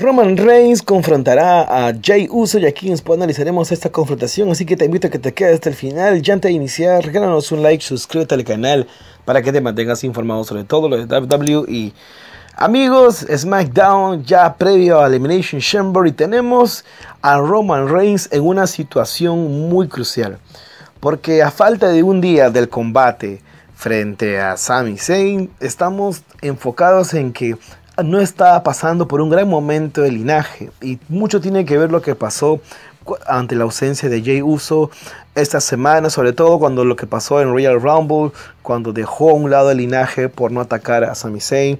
Roman Reigns confrontará a Jay Uso y aquí después analizaremos esta confrontación, así que te invito a que te quedes hasta el final. Ya antes de iniciar, regálanos un like, suscríbete al canal para que te mantengas informado sobre todo lo de WWE. amigos, SmackDown ya previo a Elimination Chamber y tenemos a Roman Reigns en una situación muy crucial, porque a falta de un día del combate frente a Sami Zayn, estamos enfocados en que no está pasando por un gran momento de linaje y mucho tiene que ver lo que pasó ante la ausencia de Jay Uso esta semana, sobre todo cuando lo que pasó en Royal Rumble, cuando dejó a un lado el linaje por no atacar a Sami Zayn.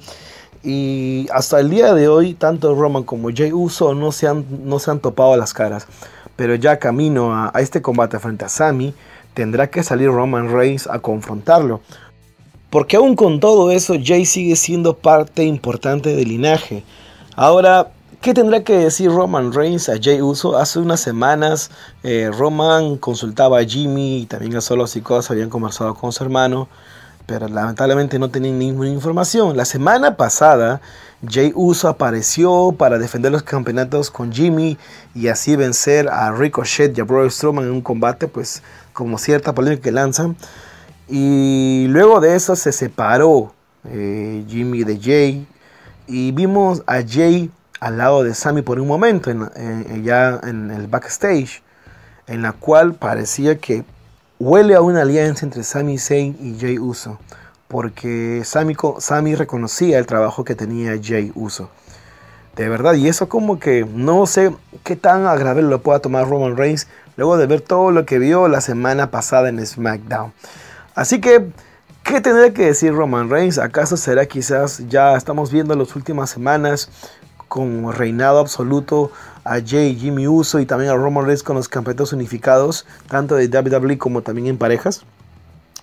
Y hasta el día de hoy, tanto Roman como Jay Uso no se han, no se han topado las caras. Pero ya camino a, a este combate frente a Sami, tendrá que salir Roman Reigns a confrontarlo porque aún con todo eso, Jay sigue siendo parte importante del linaje. Ahora, ¿qué tendrá que decir Roman Reigns a Jay Uso? Hace unas semanas eh, Roman consultaba a Jimmy y también a Solo cosas. habían conversado con su hermano, pero lamentablemente no tenían ninguna información. La semana pasada, Jay Uso apareció para defender los campeonatos con Jimmy y así vencer a Ricochet y a Braun Strowman en un combate, pues como cierta polémica que lanzan. Y luego de eso se separó eh, Jimmy de Jay. Y vimos a Jay al lado de Sammy por un momento, en, ya en el backstage, en la cual parecía que huele a una alianza entre Sammy Zayn y Jay Uso, porque Sammy, reconocía el trabajo que tenía Jay Uso. De verdad, y eso como que no sé qué tan agradable lo pueda tomar Roman Reigns luego de ver todo lo que vio la semana pasada en SmackDown. Así que, ¿qué tendría que decir Roman Reigns? ¿Acaso será quizás, ya estamos viendo las últimas semanas, con reinado absoluto a Jay, Jimmy Uso y también a Roman Reigns con los campeonatos unificados, tanto de WWE como también en parejas?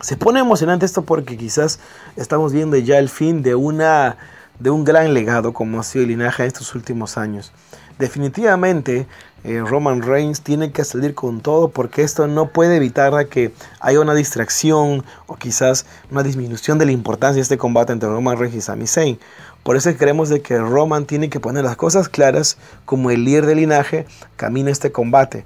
Se pone emocionante esto porque quizás estamos viendo ya el fin de una de un gran legado como ha sido el linaje en estos últimos años. Definitivamente eh, Roman Reigns tiene que salir con todo porque esto no puede evitar que haya una distracción o quizás una disminución de la importancia de este combate entre Roman Reigns y Sami Zayn. Por eso creemos de que Roman tiene que poner las cosas claras como el líder del linaje camina este combate.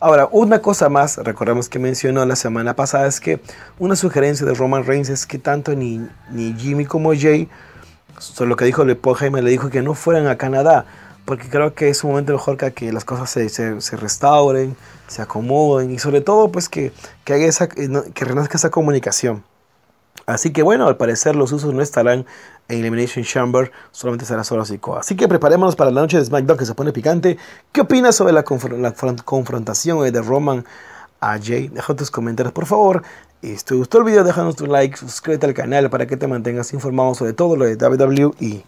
Ahora, una cosa más, recordemos que mencionó la semana pasada, es que una sugerencia de Roman Reigns es que tanto ni, ni Jimmy como Jay lo que dijo Paul Jaime, le dijo que no fueran a Canadá, porque creo que es un momento mejor que, las cosas se, se, restauren, se acomoden y sobre todo pues que, que, esa, eh, que renazca esa comunicación. Así que bueno, al parecer los usos no estarán en Elimination Chamber, solamente será solo Sikoa. Así que preparémonos para la noche de SmackDown que se pone picante. ¿Qué opinas sobre la, la confrontación eh, de Roman a Jay? Deja tus comentarios por favor. Y este, si te gustó el video, déjanos tu like, suscríbete al canal para que te mantengas informado sobre todo lo de WWE.